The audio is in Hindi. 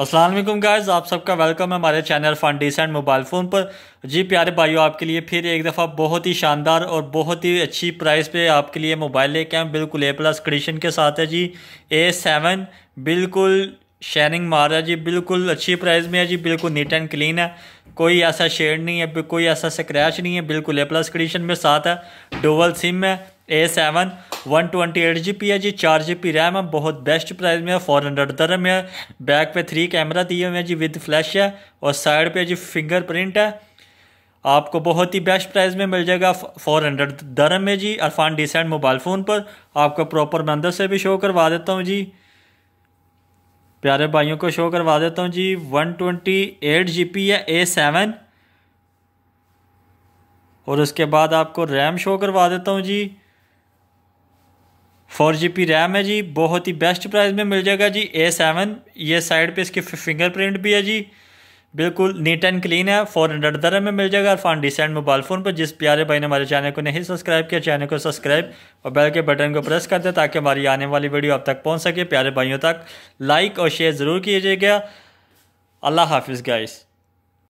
असलम गाइज़ आप सबका वेलकम है हमारे channel fun decent mobile phone पर जी प्यारे भाइयों आपके लिए फिर एक दफ़ा बहुत ही शानदार और बहुत ही अच्छी प्राइस पे आपके लिए मोबाइल लेके आए बिल्कुल ए प्लस कंडीशन के साथ है जी ए सेवन बिल्कुल शाइनिंग मार रहा है जी बिल्कुल अच्छी प्राइस में है जी बिल्कुल नीट एंड क्लीन है कोई ऐसा शेड नहीं है कोई ऐसा स्क्रैच नहीं है बिल्कुल ए प्लस कंडीशन में साथ है डोबल सिम है A seven one twenty eight G P है जी चार जी पी रैम है बहुत बेस्ट प्राइस में है फोर हंड्रेड दरम है बैक पे थ्री कैमरा दिए हुए हैं जी विद फ्लैश है और साइड पे जी फिंगर प्रिंट है आपको बहुत ही बेस्ट प्राइस में मिल जाएगा फोर हंड्रेड दरम में जी अरफान डिसेंट मोबाइल फ़ोन पर आपको प्रॉपर मैं अंदर से भी शो करवा देता हूँ जी प्यारे भाइयों को शो करवा देता हूँ जी one twenty eight G P है ए सेवन और उसके बाद आपको रैम शो करवा देता हूँ जी फोर जी रैम है जी बहुत ही बेस्ट प्राइस में मिल जाएगा जी ए सेवन ये साइड पे इसकी फिंगरप्रिंट भी है जी बिल्कुल नीट एंड क्लीन है फोर हंड्रेड दर में मिल जाएगा अरफान डिसेंट मोबाइल फ़ोन पर जिस प्यारे भाई ने हमारे चैनल को नहीं सब्सक्राइब किया चैनल को सब्सक्राइब और बेल के बटन को प्रेस कर दे ताकि हमारी आने वाली वीडियो अब तक पहुँच सके प्यारे भाइयों तक लाइक और शेयर ज़रूर कीजिएगा अल्लाह हाफिज़ गाइस